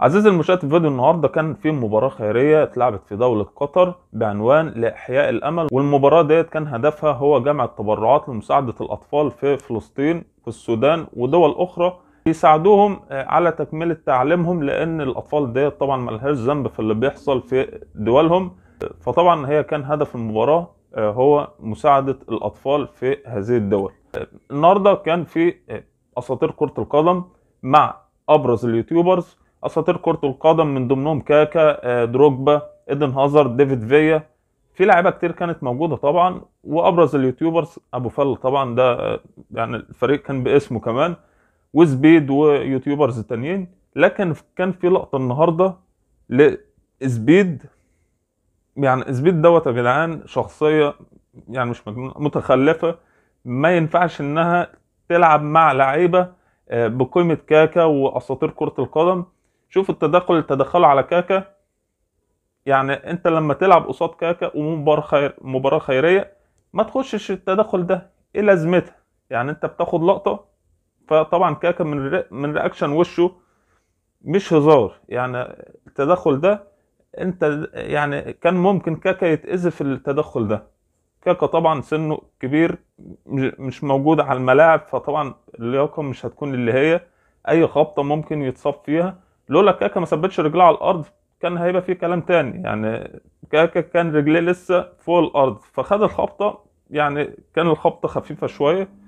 عزيزي المشاهد الفيديو النهارده كان في مباراه خيريه اتلعبت في دوله قطر بعنوان لاحياء الامل والمباراه ديت كان هدفها هو جمع التبرعات لمساعده الاطفال في فلسطين في السودان ودول اخرى يساعدوهم آه، على تكمله تعليمهم لان الاطفال ديت طبعا ملهاش ذنب في اللي بيحصل في دولهم فطبعا هي كان هدف المباراه آه، هو مساعده الاطفال في هذه الدول آه، النهارده كان في اساطير كره القدم مع ابرز اليوتيوبرز اساطير كره القدم من ضمنهم كاكا آه، دروجبا ايدن هازارد ديفيد فيا في لعيبه كتير كانت موجوده طبعا وابرز اليوتيوبرز ابو فل طبعا ده آه، يعني الفريق كان باسمه كمان وزبيد ويوتيوبرز تانيين لكن كان في لقطه النهارده لزبيد يعني زبيد دوت يا جدعان شخصيه يعني مش متخلفه ما ينفعش انها تلعب مع لعيبه آه، بقيمه كاكا واساطير كره القدم شوف التدخل اللي تدخله على كاكا يعني انت لما تلعب قصاد كاكا ومباراة خير مباراة خيرية ما تخشش التدخل ده ايه لازمتها يعني انت بتاخد لقطة فطبعا كاكا من من رياكشن وشه مش هزار يعني التدخل ده انت يعني كان ممكن كاكا يتأذي في التدخل ده كاكا طبعا سنه كبير مش موجود على الملاعب فطبعا اللياقة مش هتكون اللي هي اي خبطة ممكن يتصاب فيها لولا كاكا ما ثبتش رجليه على الارض كان هيبقى في كلام تاني يعني كاكا كان رجليه لسه فوق الارض فخد الخبطه يعني كان الخبطه خفيفه شويه